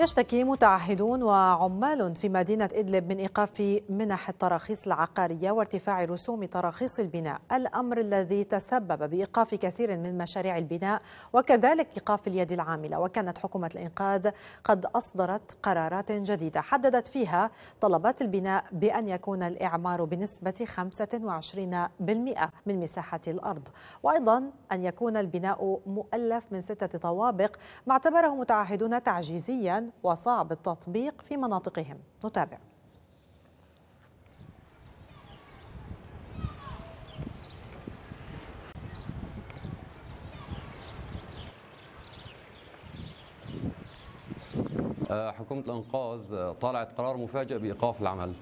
يشتكي متعهدون وعمال في مدينة إدلب من إيقاف منح التراخيص العقارية وارتفاع رسوم تراخيص البناء الأمر الذي تسبب بإيقاف كثير من مشاريع البناء وكذلك إيقاف اليد العاملة وكانت حكومة الإنقاذ قد أصدرت قرارات جديدة حددت فيها طلبات البناء بأن يكون الإعمار بنسبة 25% من مساحة الأرض وأيضا أن يكون البناء مؤلف من ستة طوابق ما اعتبره متعهدون تعجيزيا وصعب التطبيق في مناطقهم نتابع آه، حكومة الإنقاذ آه، طالعت قرار مفاجئ بإيقاف العمل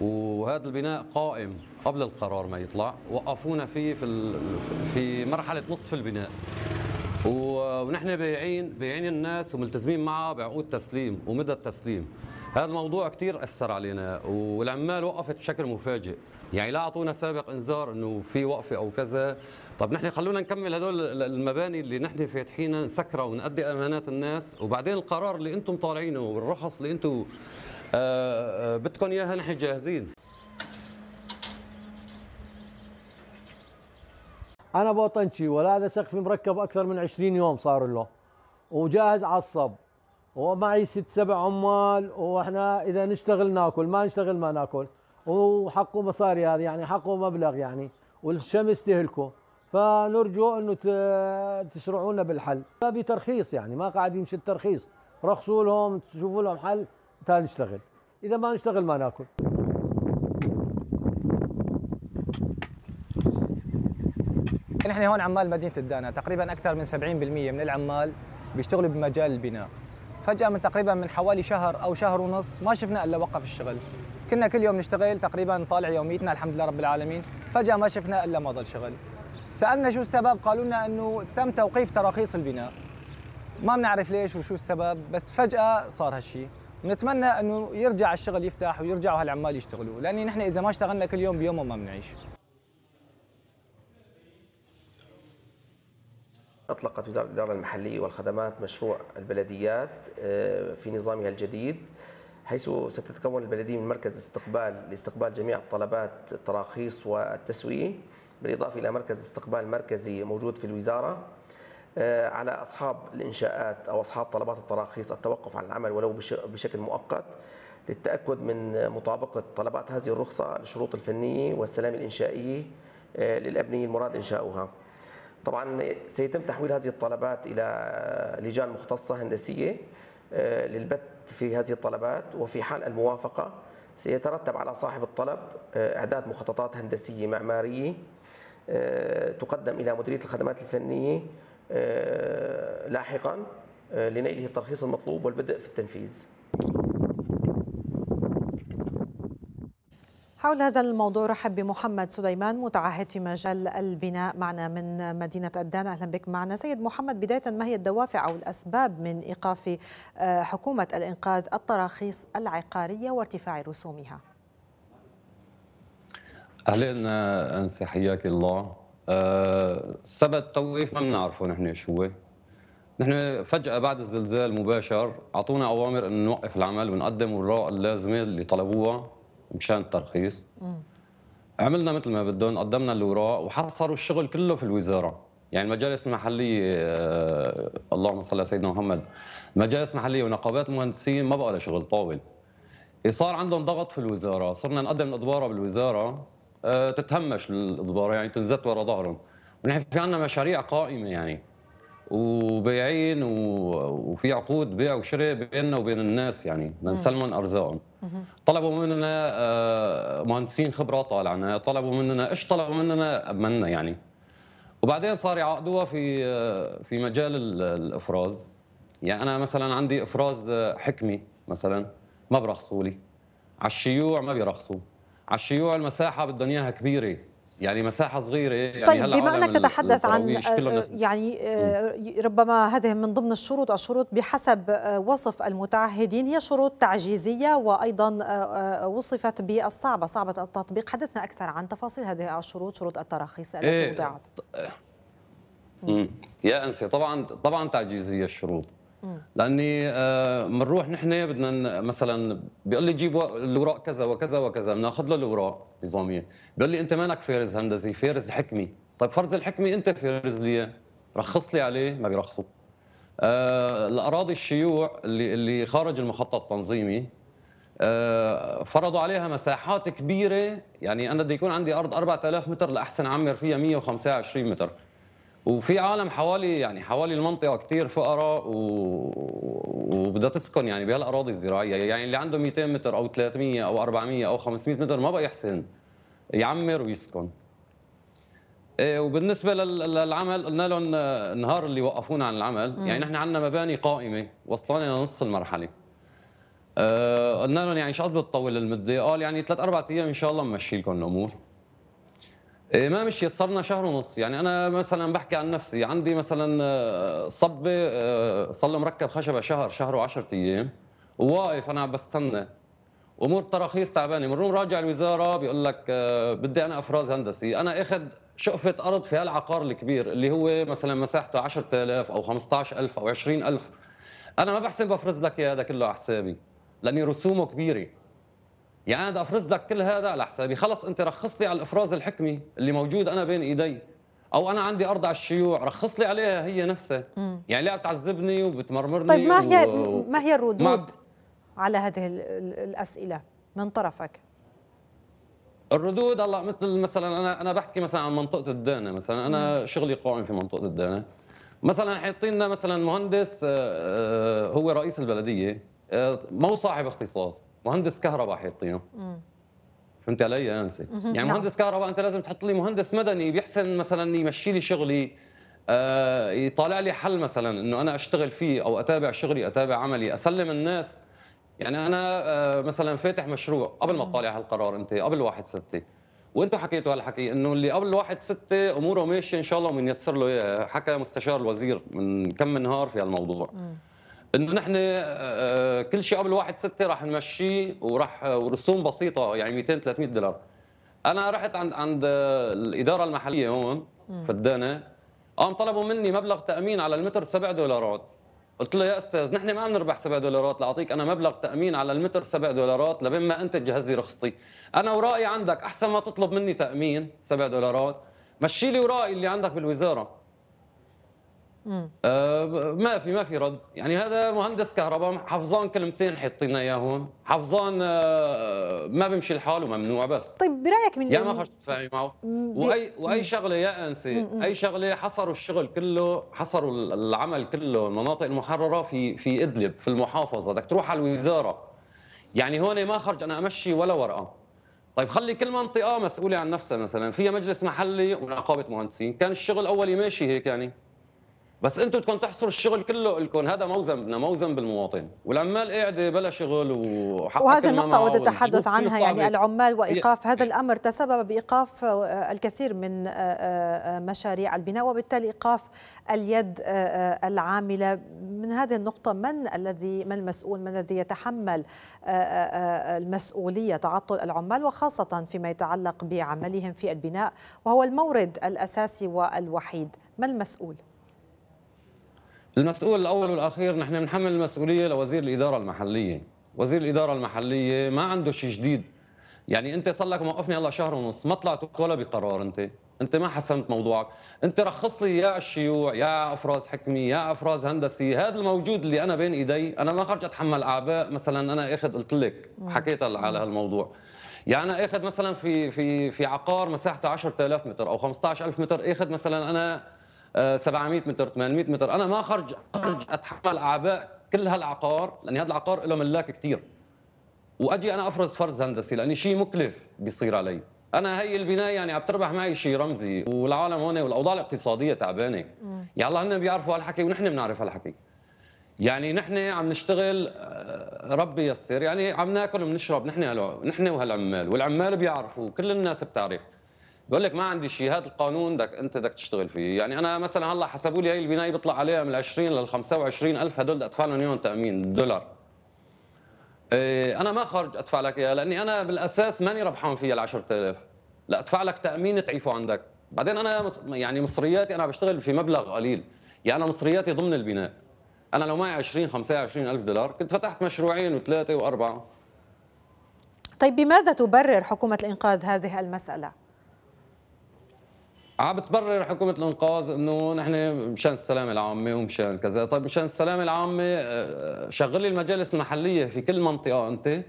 وهذا البناء قائم قبل القرار ما يطلع وقفونا فيه في في مرحلة نصف البناء ونحن بايعين بايعين الناس وملتزمين معها بعقود تسليم ومدى التسليم هذا الموضوع كثير اثر علينا والعمال وقفت بشكل مفاجئ يعني لا اعطونا سابق انذار انه في وقفه او كذا طب نحن خلونا نكمل هدول المباني اللي نحن فاتحينها نسكرها ونأدي امانات الناس وبعدين القرار اللي انتم طالعينه والرخص اللي انتم آه، آه، بدكم اياها نحن جاهزين انا بوطنشي ولا هذا سقفي مركب اكثر من 20 يوم صار له وجاهز على الصب ومعي ست سبع عمال واحنا اذا نشتغل ناكل ما نشتغل ما ناكل وحقه مصاري هذا يعني حقه مبلغ يعني والشمس تهلكه فنرجو انه تشرعوا لنا بالحل ما بترخيص يعني ما قاعد يمشي الترخيص رخصوا لهم تشوفوا لهم حل تاني نشتغل اذا ما نشتغل ما ناكل نحن هون عمال مدينه الدانا تقريبا اكثر من 70% من العمال بيشتغلوا بمجال البناء فجاه من تقريبا من حوالي شهر او شهر ونص ما شفنا الا وقف الشغل كنا كل يوم نشتغل تقريبا طالع يوميتنا الحمد لله رب العالمين فجاه ما شفنا الا ما ضل شغل سالنا شو السبب قالوا لنا انه تم توقيف تراخيص البناء ما بنعرف ليش وشو السبب بس فجاه صار هالشيء نتمنى انه يرجع الشغل يفتح ويرجعوا هالعمال يشتغلوا لاني نحن اذا ما اشتغلنا كل يوم بيوم ما بنعيش أطلقت وزارة الإدارة المحلية والخدمات مشروع البلديات آه، في نظامها الجديد حيث ستتكون البلدية من مركز استقبال لاستقبال جميع الطلبات التراخيص والتسوية بالإضافة إلى مركز استقبال مركزي موجود في الوزارة آه، على أصحاب الإنشاءات أو أصحاب طلبات التراخيص التوقف عن العمل ولو بشكل مؤقت للتأكد من مطابقة طلبات هذه الرخصة للشروط الفنية والسلامة الإنشائية آه، للأبنية المراد إنشاؤها طبعا سيتم تحويل هذه الطلبات الى لجان مختصه هندسيه آه، للبت في هذه الطلبات وفي حال الموافقه سيترتب على صاحب الطلب آه، اعداد مخططات هندسيه معماريه آه، تقدم الى مديريه الخدمات الفنيه لاحقا لنيله الترخيص المطلوب والبدء في التنفيذ حول هذا الموضوع رحب بمحمد سليمان متعهد في مجال البناء معنا من مدينة الدان أهلا بك معنا سيد محمد بداية ما هي الدوافع أو الأسباب من إيقاف آه، حكومة الإنقاذ التراخيص العقارية وارتفاع رسومها أهلا آه، أنسي حياك الله آه، سبب التوقيف ما بنعرفه نحن شو نحن فجأة بعد الزلزال مباشر أعطونا أوامر أن نوقف العمل ونقدم الراء اللازمة اللي طلبوها مشان الترخيص عملنا مثل ما بدهم قدمنا الاوراق وحصروا الشغل كله في الوزاره يعني المجالس المحليه آه اللهم صل على سيدنا محمد مجالس محليه ونقابات المهندسين ما بقى لها شغل طاول صار عندهم ضغط في الوزاره صرنا نقدم الادوار بالوزاره آه تتهمش الادوار يعني تنزت ورا ظهرهم ونحن في عندنا مشاريع قائمه يعني وبايعين وفي عقود بيع وشراء بيننا وبين الناس يعني نسلمهم ارزاقهم طلبوا مننا آه، مهندسين خبره طالعنا طلبوا مننا ايش طلبوا مننا منا يعني وبعدين صار يعقدوها في آه، في مجال الافراز يعني انا مثلا عندي افراز آه، حكمي مثلا ما برخصوا لي على الشيوع ما بيرخصوا على الشيوع المساحه بدهم اياها كبيره يعني مساحه صغيره يعني طيب بما انك تتحدث عن آه، يعني آه، ربما هذه من ضمن الشروط الشروط بحسب آه، وصف المتعهدين هي شروط تعجيزيه وايضا وصفت بالصعبه صعبه التطبيق حدثنا اكثر عن تفاصيل هذه الشروط شروط التراخيص التي إيه، وضعت إيه يا انسه طبعا طبعا تعجيزيه الشروط لاني بنروح آه، نحن بدنا مثلا بيقول لي جيب الاوراق كذا وكذا وكذا بناخذ له الاوراق نظاميه بيقول لي انت مالك فارز هندسي فارز حكمي طيب فرز الحكمي انت فارز لي رخص لي عليه ما بيرخصوا آه، الاراضي الشيوع اللي اللي خارج المخطط التنظيمي آه، فرضوا عليها مساحات كبيره يعني انا بده يكون عندي ارض 4000 متر لاحسن اعمر فيها 125 متر وفي عالم حوالي يعني حوالي المنطقه كثير فقراء و... وبدها تسكن يعني بهالاراضي الزراعيه يعني اللي عنده 200 متر او 300 او 400 او 500 متر ما بقى يحسن يعمر ويسكن إيه، وبالنسبه للعمل قلنا لهم النهار آه، اللي وقفونا عن العمل يعني نحن عندنا مباني قائمه وصلنا لنص المرحله آه، قلنا لهم يعني شو قد بتطول المده؟ قال يعني ثلاث اربع ايام ان شاء الله بنمشي لكم الامور إيه، ما مشيت صرنا شهر ونص يعني انا مثلا بحكي عن نفسي عندي مثلا آه، صبه آه، صار له مركب خشبه شهر شهر و10 ايام وواقف انا عم بستنى امور تراخيص تعبانه بنروح راجع الوزاره بيقول لك آه، بدي انا افراز هندسي انا اخذ شقفه ارض في هالعقار الكبير اللي هو مثلا مساحته 10000 او 15000 او 20000 انا ما بحسن بفرز لك اياه هذا كله على حسابي لاني رسومه كبيره يعني انا بدي افرز لك كل هذا على حسابي خلص انت رخص لي على الافراز الحكمي اللي موجود انا بين ايدي او انا عندي ارض على الشيوع رخص لي عليها هي نفسها مم. يعني ليه بتعذبني وبتمرمرني طيب ما هي و... ما هي الردود ما... على هذه الاسئله من طرفك الردود هلا مثل مثلا انا انا بحكي مثلا عن منطقه الدانه مثلا انا شغلي قائم في منطقه الدانه مثلا حاطين مثلا مهندس آه، آه، هو رئيس البلديه آه، مو صاحب اختصاص مهندس كهرباء حيعطيهم فهمت علي يا انسه يعني نعم. مهندس كهرباء انت لازم تحط لي مهندس مدني بيحسن مثلا يمشي لي شغلي آه يطالع لي حل مثلا انه انا اشتغل فيه او اتابع شغلي اتابع عملي اسلم الناس يعني انا آه مثلا فاتح مشروع قبل ما تطالع هالقرار انت قبل 1 6 وانتم حكيتوا هالحكي انه اللي قبل 1 6 اموره ماشيه ان شاء الله ومنيسر له اياها حكى مستشار الوزير من كم من نهار في هالموضوع انه نحن آه، آه، كل شيء قبل 1 6 راح نمشيه وراح آه، ورسوم بسيطه يعني 200 300 دولار انا رحت عند عند الاداره المحليه هون فدانه قام طلبوا مني مبلغ تامين على المتر 7 دولارات قلت له يا استاذ نحن ما عم نربح 7 دولارات لاعطيك انا مبلغ تامين على المتر 7 دولارات لبين ما انت تجهز لي رخصتي انا ورائي عندك احسن ما تطلب مني تامين 7 دولارات مشي لي ورائي اللي عندك بالوزاره آه، ما في ما في رد يعني هذا مهندس كهرباء حفظان كلمتين حاطين اياهم حفظان آه، ما بمشي الحال وممنوع بس طيب برايك من يا ما خش تدفعي معه واي واي شغله يا انسه اي شغله حصروا الشغل كله حصروا العمل كله المناطق المحرره في في ادلب في المحافظه بدك تروح على الوزاره يعني هون ما خرج انا امشي ولا ورقه طيب خلي كل منطقه مسؤوله عن نفسها مثلا فيها مجلس محلي ونقابه مهندسين كان الشغل اولي ماشي هيك يعني بس انتم بدكم تحصروا الشغل كله لكم هذا مو ذنبنا مو ذنب المواطن والعمال قاعده بلا شغل وهذه النقطه اود التحدث عنها يعني العمال وايقاف هذا الامر تسبب بايقاف آه، آه، الكثير من آه، مشاريع البناء وبالتالي ايقاف اليد العامله من هذه النقطه من الذي ما المسؤول من الذي يتحمل المسؤوليه تعطل العمال وخاصه فيما يتعلق بعملهم في البناء وهو المورد الاساسي والوحيد ما المسؤول المسؤول الاول والاخير نحن بنحمل المسؤوليه لوزير الاداره المحليه، وزير الاداره المحليه ما عنده شيء جديد يعني انت صار لك موقفني هلا شهر ونص ما طلعت ولا بقرار انت انت ما حسمت موضوعك انت رخص لي يا الشيوع يا افراز حكمي يا افراز هندسي هذا الموجود اللي انا بين ايدي انا ما خرج اتحمل اعباء مثلا انا اخذ قلت لك حكيت على هالموضوع يعني انا اخذ مثلا في في في عقار مساحته 10000 متر او 15000 متر اخذ مثلا انا 700 متر 800 متر انا ما خرج خرج اتحمل اعباء كل هالعقار لان هذا العقار له ملاك كثير واجي انا افرز فرز هندسي لاني شيء مكلف بيصير علي انا هي البنايه يعني عم تربح معي شيء رمزي والعالم هون والاوضاع الاقتصاديه تعبانه يا الله هن بيعرفوا هالحكي ونحن بنعرف هالحكي يعني نحن عم نشتغل آه، ربي يسر يعني عم ناكل وبنشرب نحن نحن وهالعمال والعمال بيعرفوا كل الناس بتعرف بقول لك ما عندي شيء هذا القانون بدك انت بدك تشتغل فيه يعني انا مثلا هلا حسبوا لي هي البنايه بيطلع عليها من 20 لل 25 الف هدول لهم يوم تامين دولار إيه انا ما خرج ادفع لك اياها لاني انا بالاساس ماني ربحان فيها ال 10000 لا ادفع لك تامين تعيفه عندك بعدين انا يعني مصرياتي انا بشتغل في مبلغ قليل يعني انا مصرياتي ضمن البناء انا لو معي 20 25 الف دولار كنت فتحت مشروعين وثلاثه واربعه طيب بماذا تبرر حكومه الانقاذ هذه المساله عم بتبرر حكومه الانقاذ انه نحن مشان السلامه العامه ومشان كذا، طيب مشان السلامه العامه آه، شغل لي المجالس المحليه في كل منطقه انت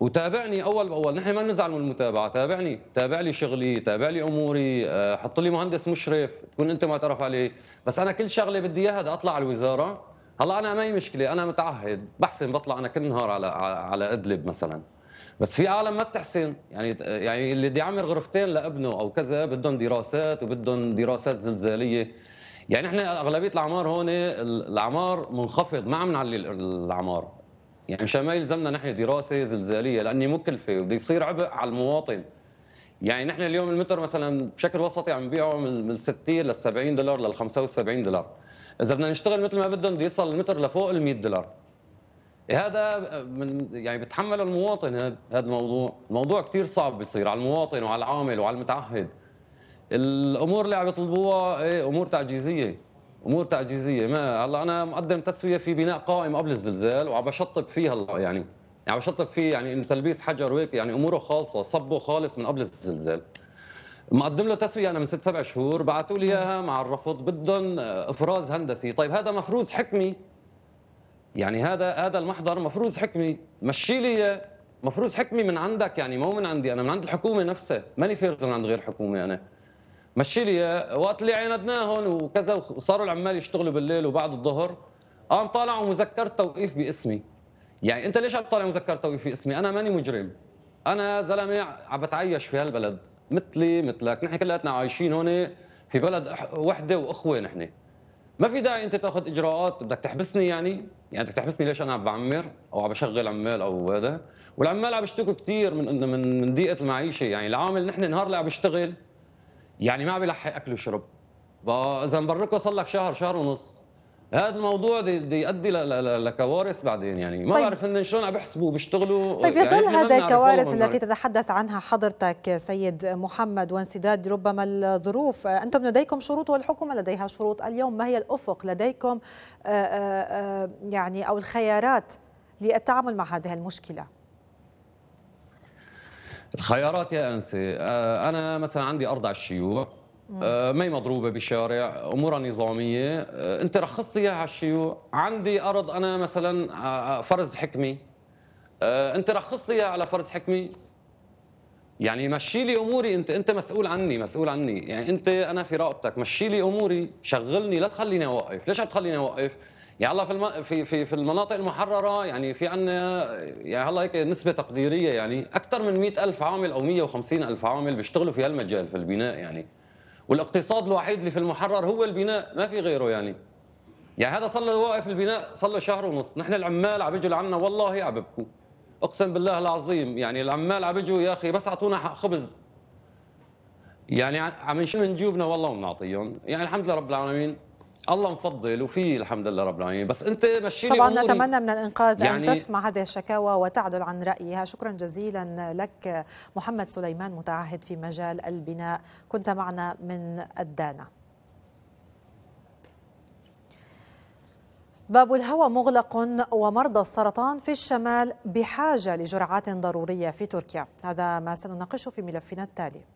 وتابعني اول باول، نحن ما بنزعل من المتابعه، تابعني، تابع لي شغلي، تابع لي اموري، آه، حط لي مهندس مشرف تكون انت معترف عليه، بس انا كل شغله بدي اياها اطلع على الوزاره، هلا انا ما هي مشكله، انا متعهد، بحسن بطلع انا كل نهار على على ادلب مثلا بس في عالم ما بتحسن يعني يعني اللي بده يعمر غرفتين لابنه او كذا بدهم دراسات وبدهم دراسات زلزاليه يعني احنا اغلبيه الاعمار هون الاعمار منخفض ما عم نعلي الاعمار يعني مشان ما يلزمنا نحن دراسه زلزاليه لاني مكلفه وبده يصير عبء على المواطن يعني نحن اليوم المتر مثلا بشكل وسطي عم نبيعه من 60 لل 70 دولار لل 75 دولار اذا بدنا نشتغل مثل ما بدهم بده يوصل المتر لفوق ال 100 دولار هذا من يعني بتحمل المواطن هذا الموضوع، الموضوع كثير صعب بيصير على المواطن وعلى العامل وعلى المتعهد. الامور اللي عم يطلبوها ايه امور تعجيزيه امور تعجيزيه ما هلا انا مقدم تسويه في بناء قائم قبل الزلزال وعم بشطب فيه هلا يعني عم بشطب فيه يعني انه تلبيس حجر وهيك يعني اموره خالصه صبه خالص من قبل الزلزال مقدم له تسويه انا من ست سبع شهور بعثوا لي اياها مع الرفض بدهم افراز هندسي طيب هذا مفروز حكمي يعني هذا هذا المحضر مفروض حكمي مشي لي اياه مفروض حكمي من عندك يعني مو من عندي انا من عند الحكومه نفسها ماني فارز من عند غير حكومه انا مشي لي اياه وقت اللي عيندناهم وكذا وصاروا العمال يشتغلوا بالليل وبعد الظهر قام طالعوا مذكره توقيف باسمي يعني انت ليش عم طالع مذكره توقيف باسمي انا ماني مجرم انا زلمه عم بتعيش في هالبلد مثلي مثلك نحن كلياتنا عايشين هون في بلد وحده واخوه نحن ما في داعي انت تاخذ اجراءات بدك تحبسني يعني يعني انت بتحبسني ليش انا عم بعمر او عم بشغل عمال او هذا والعمال عم يشتكوا كثير من من من ضيقه المعيشه يعني العامل نحن نهار اللي عم بيشتغل يعني ما عم يلحق اكل وشرب فاذا مبركه صار لك شهر شهر ونص هذا الموضوع بده يؤدي لكوارث بعدين يعني ما طيب. بعرف هن شلون عم يحسبوا بيشتغلوا طيب في يعني ظل هذه الكوارث التي تتحدث عنها حضرتك سيد محمد وانسداد ربما الظروف انتم لديكم شروط والحكومه لديها شروط اليوم ما هي الافق لديكم آه، آه، آه، يعني او الخيارات للتعامل مع هذه المشكله الخيارات يا انسه انا مثلا عندي ارض على الشيوع آه، ما هي مضروبه بشارع امورها نظاميه آه، انت رخصت لي اياها الشيوع عندي ارض انا مثلا آه، فرز حكمي انت رخصت لي اياها على فرز حكمي يعني مشي لي اموري انت انت مسؤول عني مسؤول عني يعني انت انا في رقبتك مشي لي اموري شغلني لا تخليني اوقف ليش عم تخليني اوقف يعني هلا في, في في في المناطق المحرره يعني في عندنا يعني هلا هيك نسبه تقديريه يعني اكثر من 100000 عامل او 150000 عامل بيشتغلوا في هالمجال في البناء يعني والاقتصاد الوحيد اللي في المحرر هو البناء ما في غيره يعني يعني هذا صلى واقف البناء صلى شهر ونص نحن العمال عم بيجوا لعنا والله عم ببكوا اقسم بالله العظيم يعني العمال عم بيجوا يا اخي بس اعطونا خبز يعني عم نشيل من جيوبنا والله وبنعطيهم يعني الحمد لله رب العالمين الله مفضل وفي الحمد لله رب العالمين بس انت مشيلي طبعا أموري. نتمنى من الانقاذ يعني ان تسمع هذه الشكاوى وتعدل عن رايها شكرا جزيلا لك محمد سليمان متعهد في مجال البناء كنت معنا من الدانا باب الهوى مغلق ومرضى السرطان في الشمال بحاجة لجرعات ضرورية في تركيا هذا ما سنناقشه في ملفنا التالي